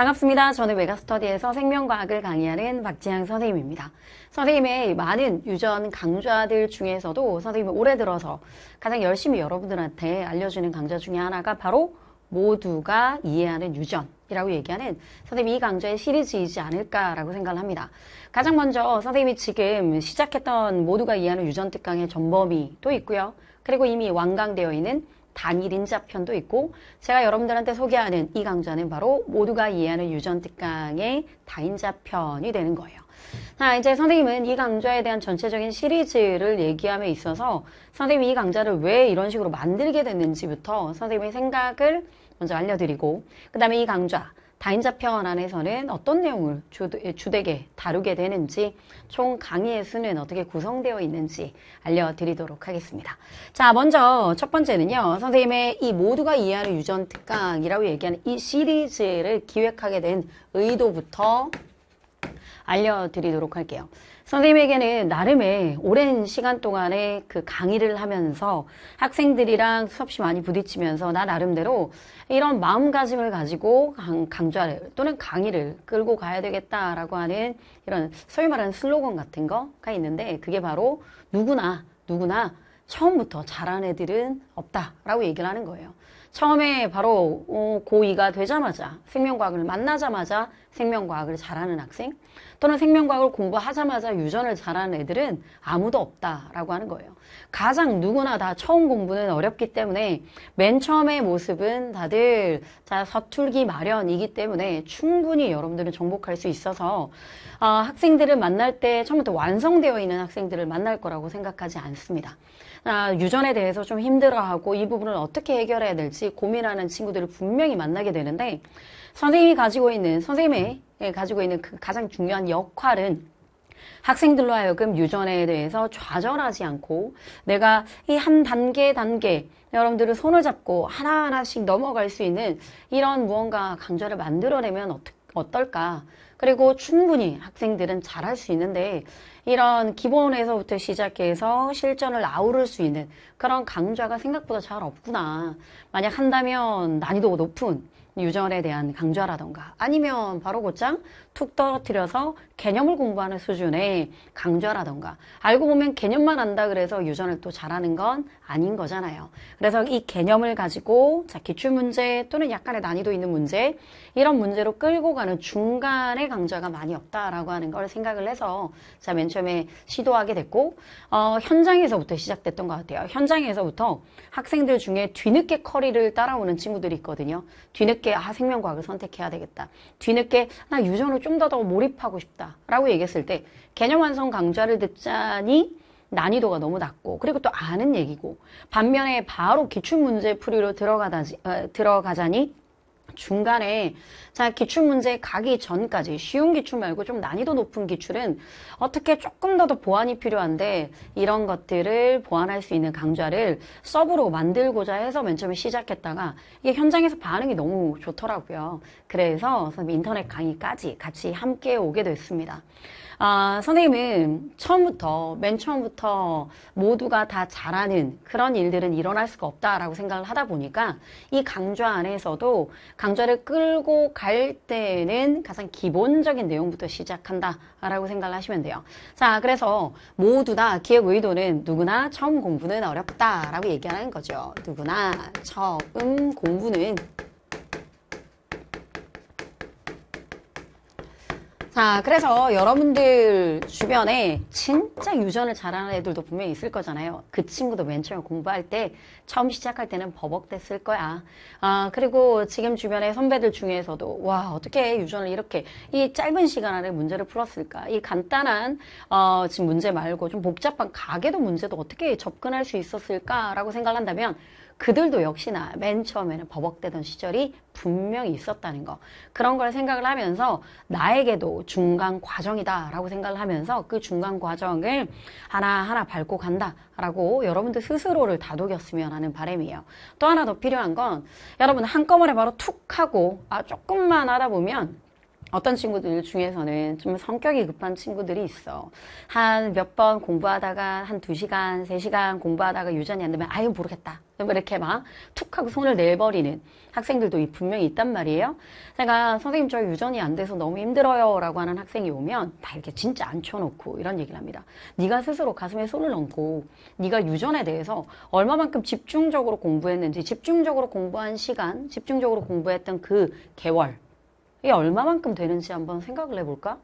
반갑습니다. 저는 메가스터디에서 생명과학을 강의하는 박지향 선생님입니다. 선생님의 많은 유전 강좌들 중에서도 선생님이 올해 들어서 가장 열심히 여러분들한테 알려주는 강좌 중에 하나가 바로 모두가 이해하는 유전이라고 얘기하는 선생님이 이 강좌의 시리즈이지 않을까라고 생각을 합니다. 가장 먼저 선생님이 지금 시작했던 모두가 이해하는 유전 특강의 전범위도 있고요. 그리고 이미 완강되어 있는 단일인자 편도 있고 제가 여러분들한테 소개하는 이 강좌는 바로 모두가 이해하는 유전특강의 다인자 편이 되는 거예요. 자, 이제 선생님은 이 강좌에 대한 전체적인 시리즈를 얘기함에 있어서 선생님이 이 강좌를 왜 이런 식으로 만들게 됐는지부터 선생님의 생각을 먼저 알려드리고 그 다음에 이 강좌 다인자평원 안에서는 어떤 내용을 예, 주되게 다루게 되는지 총 강의의 수는 어떻게 구성되어 있는지 알려드리도록 하겠습니다. 자 먼저 첫 번째는요. 선생님의 이 모두가 이해하는 유전특강이라고 얘기하는 이 시리즈를 기획하게 된 의도부터 알려드리도록 할게요. 선생님에게는 나름의 오랜 시간 동안에그 강의를 하면서 학생들이랑 수없이 많이 부딪히면서 나 나름대로 이런 마음가짐을 가지고 강좌를 또는 강의를 끌고 가야 되겠다라고 하는 이런 소위 말하는 슬로건 같은 거가 있는데 그게 바로 누구나 누구나 처음부터 잘한 애들은 없다라고 얘기를 하는 거예요. 처음에 바로 어, 고2가 되자마자 생명과학을 만나자마자 생명과학을 잘하는 학생 또는 생명과학을 공부하자마자 유전을 잘하는 애들은 아무도 없다라고 하는 거예요. 가장 누구나 다 처음 공부는 어렵기 때문에 맨 처음의 모습은 다들 자 서툴기 마련이기 때문에 충분히 여러분들은 정복할 수 있어서 어, 학생들을 만날 때 처음부터 완성되어 있는 학생들을 만날 거라고 생각하지 않습니다. 아, 유전에 대해서 좀 힘들어하고 이 부분을 어떻게 해결해야 될지 고민하는 친구들을 분명히 만나게 되는데 선생님이 가지고 있는 선생님의 예, 가지고 있는 그 가장 중요한 역할은 학생들로 하여금 유전에 대해서 좌절하지 않고 내가 이 한 단계 단계 여러분들을 손을 잡고 하나하나씩 넘어갈 수 있는 이런 무언가 강좌를 만들어내면 어떻게 어떨까? 그리고 충분히 학생들은 잘할 수 있는데 이런 기본에서부터 시작해서 실전을 아우를 수 있는 그런 강좌가 생각보다 잘 없구나. 만약 한다면 난이도가 높은 유전에 대한 강좌라던가 아니면 바로 곧장 툭 떨어뜨려서 개념을 공부하는 수준의 강좌라던가 알고 보면 개념만 안다 그래서 유전을 또 잘하는 건 아닌 거잖아요. 그래서 이 개념을 가지고 자 기출 문제 또는 약간의 난이도 있는 문제 이런 문제로 끌고 가는 중간에 강좌가 많이 없다라고 하는 걸 생각을 해서 자맨 처음에 시도하게 됐고 어, 현장에서부터 시작됐던 것 같아요. 현장에서부터 학생들 중에 뒤늦게 커리를 따라오는 친구들이 있거든요. 뒤늦게 아 생명과학을 선택해야 되겠다. 뒤늦게 나 유전을 좀 더 더 몰입하고 싶다. 라고 얘기했을 때 개념 완성 강좌를 듣자니 난이도가 너무 낮고 그리고 또 아는 얘기고 반면에 바로 기출 문제 풀이로 들어가다, 어, 들어가자니 중간에 자 기출 문제 가기 전까지 쉬운 기출 말고 좀 난이도 높은 기출은 어떻게 조금 더 보완이 필요한데 이런 것들을 보완할 수 있는 강좌를 서브로 만들고자 해서 맨 처음에 시작했다가 이게 현장에서 반응이 너무 좋더라고요. 그래서 인터넷 강의까지 같이 함께 오게 됐습니다. 아, 선생님은 처음부터, 맨 처음부터 모두가 다 잘하는 그런 일들은 일어날 수가 없다라고 생각을 하다 보니까 이 강좌 안에서도 강좌를 끌고 갈 때는 가장 기본적인 내용부터 시작한다라고 생각을 하시면 돼요. 자, 그래서 모두 다 기획 의도는 누구나 처음 공부는 어렵다라고 얘기하는 거죠. 누구나 처음 공부는 자 아, 그래서 여러분들 주변에 진짜 유전을 잘하는 애들도 분명히 있을 거잖아요 그 친구도 맨 처음 공부할 때 처음 시작할 때는 버벅댔을 거야 아 그리고 지금 주변에 선배들 중에서도 와 어떻게 유전을 이렇게 이 짧은 시간 안에 문제를 풀었을까 이 간단한 어, 지금 문제 말고 좀 복잡한 가계도 문제도 어떻게 접근할 수 있었을까 라고 생각한다면 그들도 역시나 맨 처음에는 버벅대던 시절이 분명히 있었다는 거 그런 걸 생각을 하면서 나에게도 중간 과정이다 라고 생각을 하면서 그 중간 과정을 하나하나 밟고 간다 라고 여러분들 스스로를 다독였으면 하는 바람이에요 또 하나 더 필요한 건 여러분 한꺼번에 바로 툭 하고 아 조금만 하다 보면 어떤 친구들 중에서는 좀 성격이 급한 친구들이 있어. 한 몇 번 공부하다가 한2시간3시간 공부하다가 유전이 안 되면 아유 모르겠다. 뭐 이렇게 막 툭 하고 손을 내버리는 학생들도 분명히 있단 말이에요. 제가 선생님 저 유전이 안 돼서 너무 힘들어요 라고 하는 학생이 오면 다 이렇게 진짜 앉혀놓고 이런 얘기를 합니다. 네가 스스로 가슴에 손을 얹고 네가 유전에 대해서 얼마만큼 집중적으로 공부했는지 집중적으로 공부한 시간, 집중적으로 공부했던 그 개월 이게 얼마만큼 되는지 한번 생각을 해볼까?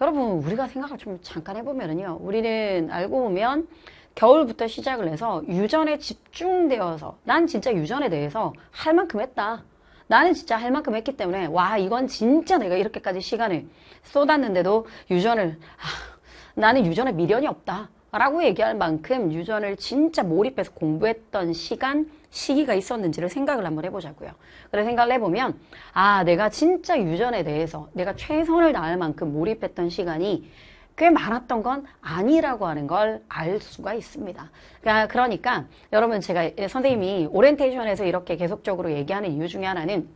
여러분 우리가 생각을 좀 잠깐 해보면요 우리는 알고 보면 겨울부터 시작을 해서 유전에 집중되어서 난 진짜 유전에 대해서 할 만큼 했다 나는 진짜 할 만큼 했기 때문에 와 이건 진짜 내가 이렇게까지 시간을 쏟았는데도 유전을 아, 나는 유전에 미련이 없다 라고 얘기할 만큼 유전을 진짜 몰입해서 공부했던 시간 시기가 있었는지를 생각을 한번 해보자고요. 그래 생각을 해보면 아 내가 진짜 유전에 대해서 내가 최선을 다할 만큼 몰입했던 시간이 꽤 많았던 건 아니라고 하는 걸 알 수가 있습니다. 그러니까, 그러니까 여러분 제가 선생님이 오렌테이션에서 이렇게 계속적으로 얘기하는 이유 중에 하나는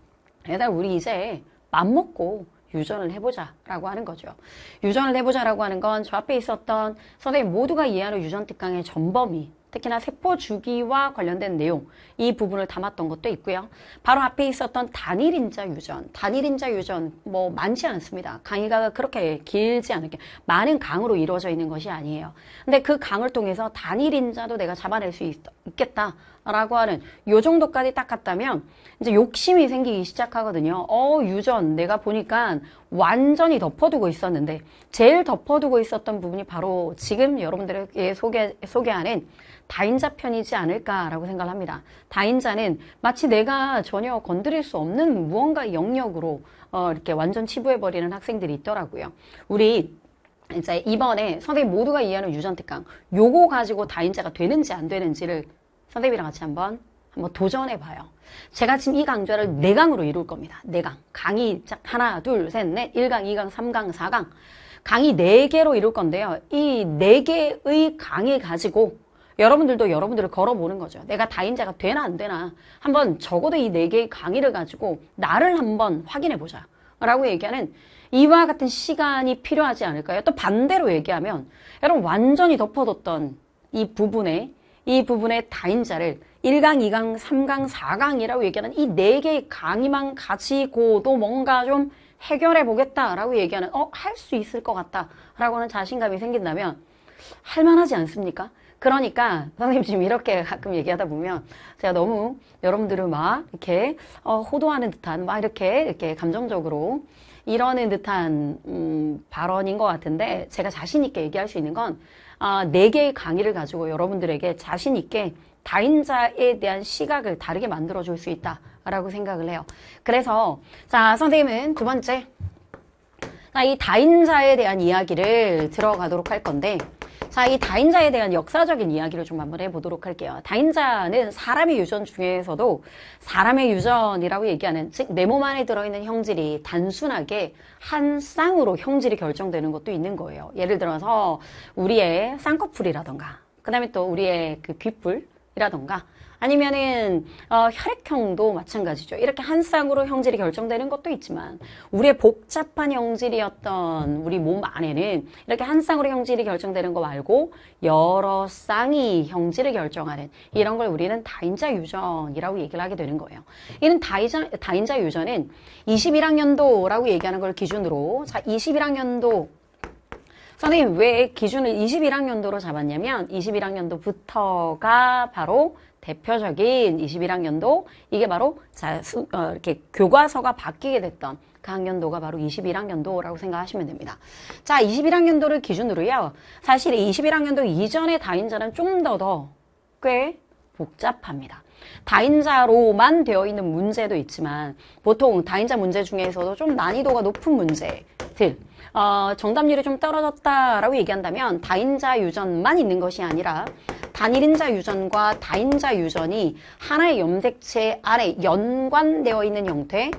일단 우리 이제 맘먹고 유전을 해보자 라고 하는 거죠. 유전을 해보자 라고 하는 건 저 앞에 있었던 선생님 모두가 이해하는 유전 특강의 전범위 특히나 세포 주기와 관련된 내용 이 부분을 담았던 것도 있고요. 바로 앞에 있었던 단일인자 유전, 단일인자 유전 뭐 많지 않습니다. 강의가 그렇게 길지 않게 많은 강으로 이루어져 있는 것이 아니에요. 근데 그 강을 통해서 단일인자도 내가 잡아낼 수 있, 있겠다. 라고 하는 요 정도까지 딱 갔다면 이제 욕심이 생기기 시작하거든요. 어 유전 내가 보니까 완전히 덮어두고 있었는데 제일 덮어두고 있었던 부분이 바로 지금 여러분들에게 소개, 소개하는 다인자 편이지 않을까라고 생각합니다. 다인자는 마치 내가 전혀 건드릴 수 없는 무언가 영역으로 어, 이렇게 완전 치부해버리는 학생들이 있더라고요. 우리 이제 이번에 선생님 모두가 이해하는 유전특강 요거 가지고 다인자가 되는지 안 되는지를 선생님이랑 같이 한번 한번 도전해 봐요. 제가 지금 이 강좌를 4강으로 이룰 겁니다. 4강. 강의 하나, 둘, 셋, 넷, 1강, 2강, 3강, 4강. 강의 4개로 이룰 건데요. 이 4개의 강의 가지고 여러분들도 여러분들을 걸어보는 거죠. 내가 다인자가 되나 안 되나 한번 적어도 이 4개의 강의를 가지고 나를 한번 확인해 보자. 라고 얘기하는 이와 같은 시간이 필요하지 않을까요? 또 반대로 얘기하면 여러분 완전히 덮어뒀던 이 부분에 이 부분의 다인자를 1강, 2강, 3강, 4강이라고 얘기하는 이 네 개의 강의만 같이 고도 뭔가 좀 해결해 보겠다라고 얘기하는 어? 할 수 있을 것 같다라고 하는 자신감이 생긴다면 할만하지 않습니까? 그러니까 선생님 지금 이렇게 가끔 얘기하다 보면 제가 너무 여러분들을 막 이렇게 어, 호도하는 듯한 막 이렇게 이렇게 감정적으로 이러는 듯한 음, 발언인 것 같은데 제가 자신 있게 얘기할 수 있는 건 아, 4개의 강의를 가지고 여러분들에게 자신 있게 다인자에 대한 시각을 다르게 만들어 줄 수 있다라고 생각을 해요. 그래서 자 선생님은 두 번째 자, 이 다인자에 대한 이야기를 들어가도록 할 건데 자, 이 다인자에 대한 역사적인 이야기를 좀 한번 해보도록 할게요. 다인자는 사람의 유전 중에서도 사람의 유전이라고 얘기하는, 즉, 네모 안에 들어있는 형질이 단순하게 한 쌍으로 형질이 결정되는 것도 있는 거예요. 예를 들어서 우리의 쌍꺼풀이라던가, 그 다음에 또 우리의 그 귓불, 이라던가 아니면은 어, 혈액형도 마찬가지죠. 이렇게 한 쌍으로 형질이 결정되는 것도 있지만 우리의 복잡한 형질이었던 우리 몸 안에는 이렇게 한 쌍으로 형질이 결정되는 거 말고 여러 쌍이 형질을 결정하는 이런 걸 우리는 다인자 유전이라고 얘기를 하게 되는 거예요. 이는 다인자, 다인자 유전은 21학년도라고 얘기하는 걸 기준으로 자 21학년도 선생님 왜 기준을 21학년도로 잡았냐면 21학년도부터가 바로 대표적인 21학년도 이게 바로 자, 수, 어, 이렇게 교과서가 바뀌게 됐던 그 학년도가 바로 21학년도라고 생각하시면 됩니다. 자, 21학년도를 기준으로요. 사실 21학년도 이전의 다인자는 좀 더 더 꽤 복잡합니다. 다인자로만 되어 있는 문제도 있지만 보통 다인자 문제 중에서도 좀 난이도가 높은 문제들 어, 정답률이 좀 떨어졌다라고 얘기한다면 다인자 유전만 있는 것이 아니라 단일인자 유전과 다인자 유전이 하나의 염색체 안에 연관되어 있는 형태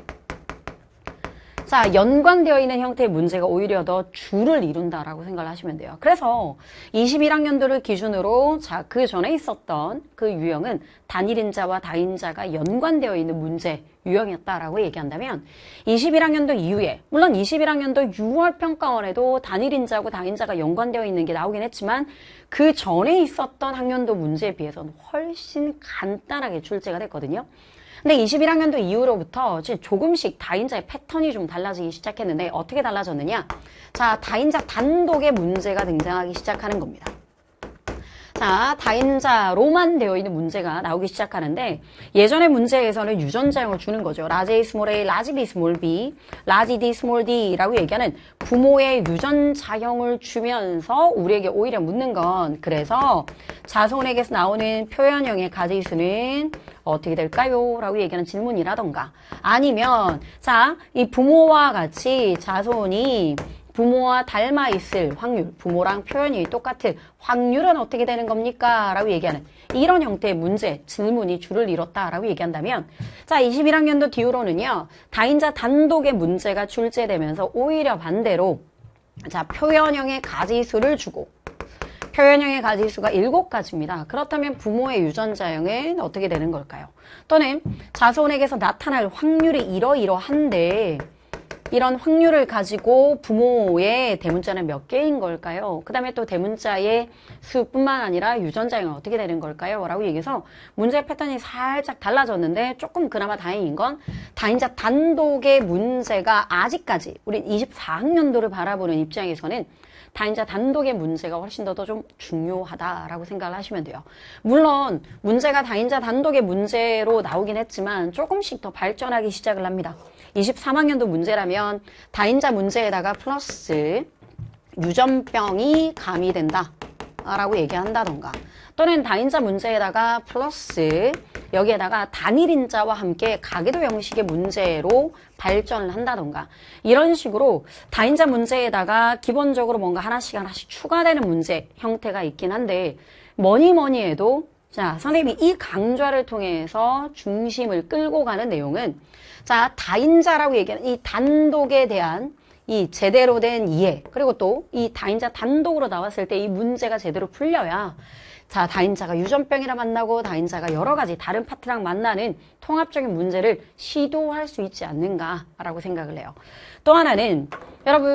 자, 연관되어 있는 형태의 문제가 오히려 더 줄을 이룬다라고 생각을 하시면 돼요. 그래서 21학년도를 기준으로 자, 그 전에 있었던 그 유형은 단일인자와 다인자가 연관되어 있는 문제 유형이었다라고 얘기한다면 21학년도 이후에 물론 21학년도 6월 평가원에도 단일인자하고 다인자가 연관되어 있는 게 나오긴 했지만 그 전에 있었던 학년도 문제에 비해서는 훨씬 간단하게 출제가 됐거든요. 근데 21학년도 이후로부터 조금씩 다인자의 패턴이 좀 달라지기 시작했는데 어떻게 달라졌느냐? 자, 다인자 단독의 문제가 등장하기 시작하는 겁니다. 자, 다인자로만 되어 있는 문제가 나오기 시작하는데 예전의 문제에서는 유전자형을 주는 거죠. 라지 A, 스몰 A, 라지 B, 스몰 B, 라지 D, 스몰 D라고 얘기하는 부모의 유전자형을 주면서 우리에게 오히려 묻는 건 그래서 자손에게서 나오는 표현형의 가지수는 어, 어떻게 될까요? 라고 얘기하는 질문이라던가 아니면 자이 부모와 같이 자손이 부모와 닮아 있을 확률, 부모랑 표현이 똑같은 확률은 어떻게 되는 겁니까? 라고 얘기하는 이런 형태의 문제, 질문이 줄을 잃었다라고 얘기한다면 자, 21학년도 뒤로는요. 다인자 단독의 문제가 출제되면서 오히려 반대로 자, 표현형의 가지수를 주고 표현형의 가지수가 7가지입니다. 그렇다면 부모의 유전자형은 어떻게 되는 걸까요? 또는 자손에게서 나타날 확률이 이러이러한데 이런 확률을 가지고 부모의 대문자는 몇 개인 걸까요? 그 다음에 또 대문자의 수뿐만 아니라 유전자형은 어떻게 되는 걸까요? 라고 얘기해서 문제 패턴이 살짝 달라졌는데 조금 그나마 다행인 건다인자 단독의 문제가 아직까지 우리 24학년도를 바라보는 입장에서는 단자 단독의 문제가 훨씬 더 좀 중요하다라고 생각을 하시면 돼요. 물론 문제가 단자 단독의 문제로 나오긴 했지만 조금씩 더 발전하기 시작을 합니다. 23학년도 문제라면 다인자 문제에다가 플러스 유전병이 가미된다. 라고 얘기한다던가 또는 다인자 문제에다가 플러스 여기에다가 단일인자와 함께 가계도 형식의 문제로 발전을 한다던가 이런 식으로 다인자 문제에다가 기본적으로 뭔가 하나씩 하나씩 추가되는 문제 형태가 있긴 한데 뭐니 뭐니 해도 자 선생님이 이 강좌를 통해서 중심을 끌고 가는 내용은 자 다인자라고 얘기하는 이 단독에 대한 이 제대로 된 이해 그리고 또 이 다인자 단독으로 나왔을 때 이 문제가 제대로 풀려야 자 다인자가 유전병이라 만나고 다인자가 여러 가지 다른 파트랑 만나는 통합적인 문제를 시도할 수 있지 않는가라고 생각을 해요. 또 하나는 여러분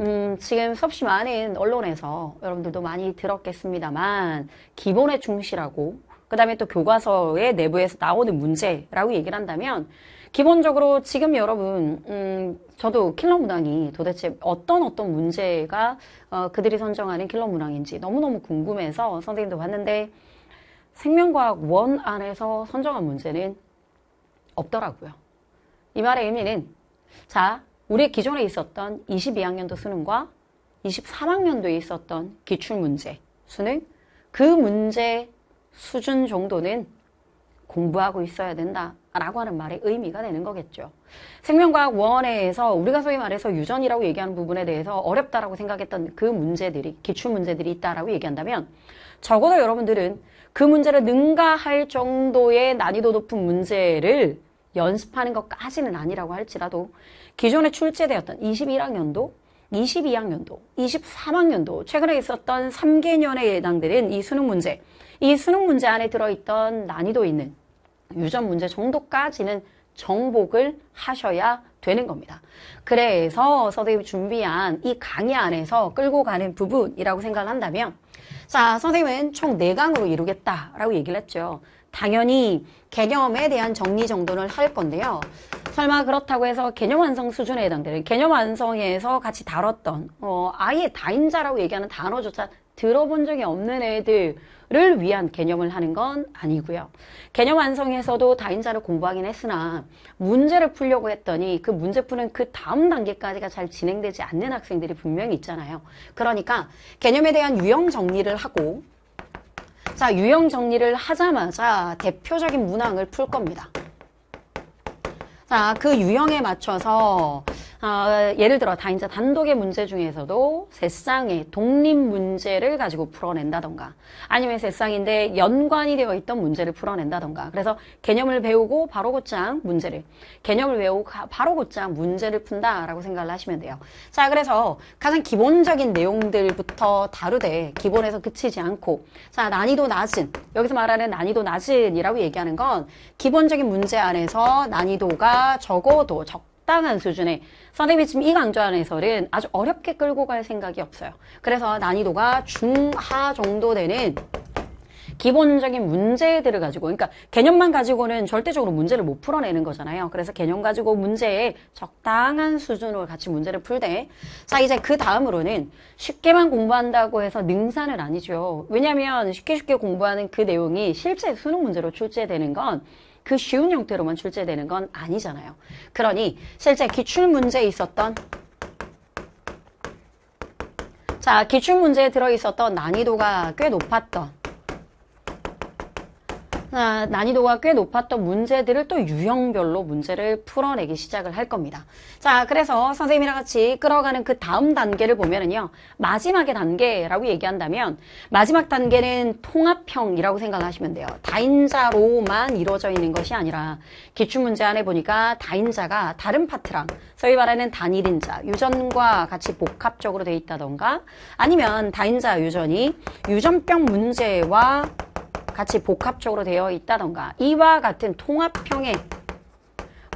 음, 지금 수없이 많은 언론에서 여러분들도 많이 들었겠습니다만 기본에 중시라고 그 다음에 또 교과서의 내부에서 나오는 문제라고 얘기를 한다면 기본적으로 지금 여러분 음, 저도 킬러 문항이 도대체 어떤 어떤 문제가 어, 그들이 선정하는 킬러 문항인지 너무너무 궁금해서 선생님도 봤는데 생명과학 원 안에서 선정한 문제는 없더라고요. 이 말의 의미는 자 우리 기존에 있었던 22학년도 수능과 23학년도에 있었던 기출문제 수능 그 문제 수준 정도는 공부하고 있어야 된다. 라고 하는 말의 의미가 되는 거겠죠. 생명과학 원에서 우리가 소위 말해서 유전이라고 얘기하는 부분에 대해서 어렵다라고 생각했던 그 문제들이, 기출 문제들이 있다라고 얘기한다면 적어도 여러분들은 그 문제를 능가할 정도의 난이도 높은 문제를 연습하는 것까지는 아니라고 할지라도 기존에 출제되었던 21학년도 22학년도, 23학년도, 최근에 있었던 3개년에 해당되는 이 수능 문제, 이 수능 문제 안에 들어있던 난이도 있는 유전 문제 정도까지는 정복을 하셔야 되는 겁니다. 그래서 선생님이 준비한 이 강의 안에서 끌고 가는 부분이라고 생각을 한다면 자 선생님은 총 4강으로 이루겠다라고 얘기를 했죠. 당연히 개념에 대한 정리 정돈을 할 건데요. 설마 그렇다고 해서 개념 완성 수준에 해당되는 개념 완성에서 같이 다뤘던 어, 아예 다인자라고 얘기하는 단어조차 들어본 적이 없는 애들 를 위한 개념을 하는 건 아니고요. 개념 완성에서도 다인자를 공부하긴 했으나 문제를 풀려고 했더니 그 문제 푸는 그 다음 단계까지가 잘 진행되지 않는 학생들이 분명히 있잖아요. 그러니까 개념에 대한 유형 정리를 하고 자 유형 정리를 하자마자 대표적인 문항을 풀 겁니다. 자, 그 유형에 맞춰서 어, 예를 들어 다인제 단독의 문제 중에서도 세상의 독립 문제를 가지고 풀어낸다던가 아니면 세상인데 연관이 되어 있던 문제를 풀어낸다던가 그래서 개념을 배우고 바로 곧장 문제를 개념을 외우고 바로 곧장 문제를 푼다라고 생각을 하시면 돼요. 자 그래서 가장 기본적인 내용들부터 다루되 기본에서 그치지 않고 자 난이도 낮은 여기서 말하는 난이도 낮은이라고 얘기하는 건 기본적인 문제 안에서 난이도가 적어도 적 적당한 수준의 선생님이 지금 이 강좌 안 에서는 아주 어렵게 끌고 갈 생각이 없어요. 그래서 난이도가 중하 정도 되는 기본적인 문제들을 가지고 그러니까 개념만 가지고는 절대적으로 문제를 못 풀어내는 거잖아요. 그래서 개념 가지고 문제에 적당한 수준으로 같이 문제를 풀되 자 이제 그 다음으로는 쉽게만 공부한다고 해서 능사는 아니죠. 왜냐하면 쉽게 쉽게 공부하는 그 내용이 실제 수능 문제로 출제되는 건그 쉬운 형태로만 출제되는 건 아니잖아요. 그러니 실제 기출문제에 있었던 자 기출문제에 들어있었던 난이도가 꽤 높았던 아, 난이도가 꽤 높았던 문제들을 또 유형별로 문제를 풀어내기 시작을 할 겁니다. 자, 그래서 선생님이랑 같이 끌어가는 그 다음 단계를 보면은요. 마지막의 단계라고 얘기한다면 마지막 단계는 통합형이라고 생각하시면 돼요. 다인자로만 이루어져 있는 것이 아니라 기출문제 안에 보니까 다인자가 다른 파트랑 소위 말하는 단일인자, 유전과 같이 복합적으로 돼 있다던가 아니면 다인자 유전이 유전병 문제와 같이 복합적으로 되어 있다던가 이와 같은 통합형의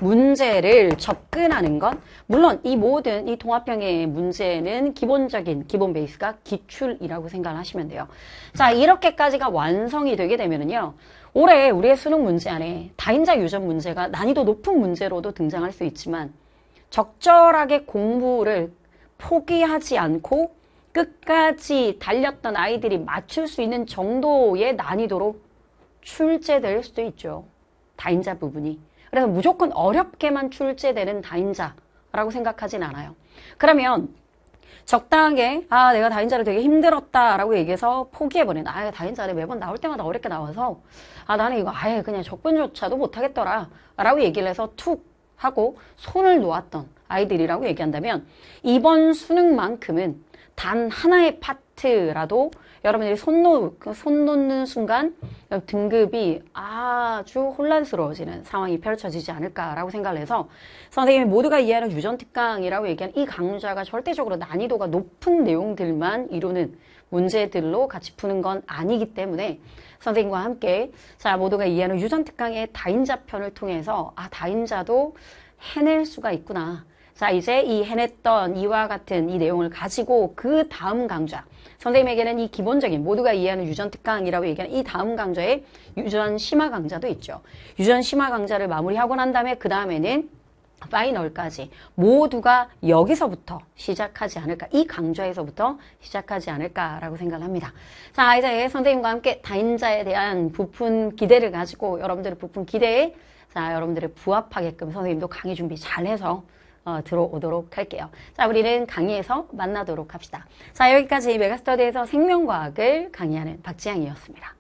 문제를 접근하는 건 물론 이 모든 이 통합형의 문제는 기본적인 기본 베이스가 기출이라고 생각하시면 돼요. 자 이렇게까지가 완성이 되게 되면요 올해 우리의 수능 문제 안에 다인자 유전 문제가 난이도 높은 문제로도 등장할 수 있지만 적절하게 공부를 포기하지 않고 끝까지 달렸던 아이들이 맞출 수 있는 정도의 난이도로 출제될 수도 있죠. 다인자 부분이. 그래서 무조건 어렵게만 출제되는 다인자라고 생각하진 않아요. 그러면 적당하게 아 내가 다인자를 되게 힘들었다라고 얘기해서 포기해버린다아 다인자를 매번 나올 때마다 어렵게 나와서 아 나는 이거 아예 그냥 접근조차도 못하겠더라 라고 얘기를 해서 툭 하고 손을 놓았던 아이들이라고 얘기한다면 이번 수능만큼은 단 하나의 파트라도 여러분들이 손, 놓, 손 놓는 순간 등급이 아주 혼란스러워지는 상황이 펼쳐지지 않을까라고 생각을 해서 선생님이 모두가 이해하는 유전특강이라고 얘기한 이 강좌가 절대적으로 난이도가 높은 내용들만 이루는 문제들로 같이 푸는 건 아니기 때문에 선생님과 함께 자 모두가 이해하는 유전특강의 다인자 편을 통해서 아 다인자도 해낼 수가 있구나 자 이제 이 해냈던 이와 같은 이 내용을 가지고 그 다음 강좌 선생님에게는 이 기본적인 모두가 이해하는 유전 특강이라고 얘기하는 이 다음 강좌에 유전 심화 강좌도 있죠. 유전 심화 강좌를 마무리하고 난 다음에 그 다음에는 파이널까지 모두가 여기서부터 시작하지 않을까 이 강좌에서부터 시작하지 않을까라고 생각합니다. 자 이제 선생님과 함께 다인자에 대한 부푼 기대를 가지고 여러분들의 부푼 기대에 자 여러분들의 부합하게끔 선생님도 강의 준비 잘해서 어, 들어오도록 할게요. 자, 우리는 강의에서 만나도록 합시다. 자, 여기까지 메가스터디에서 생명과학을 강의하는 박지향이었습니다.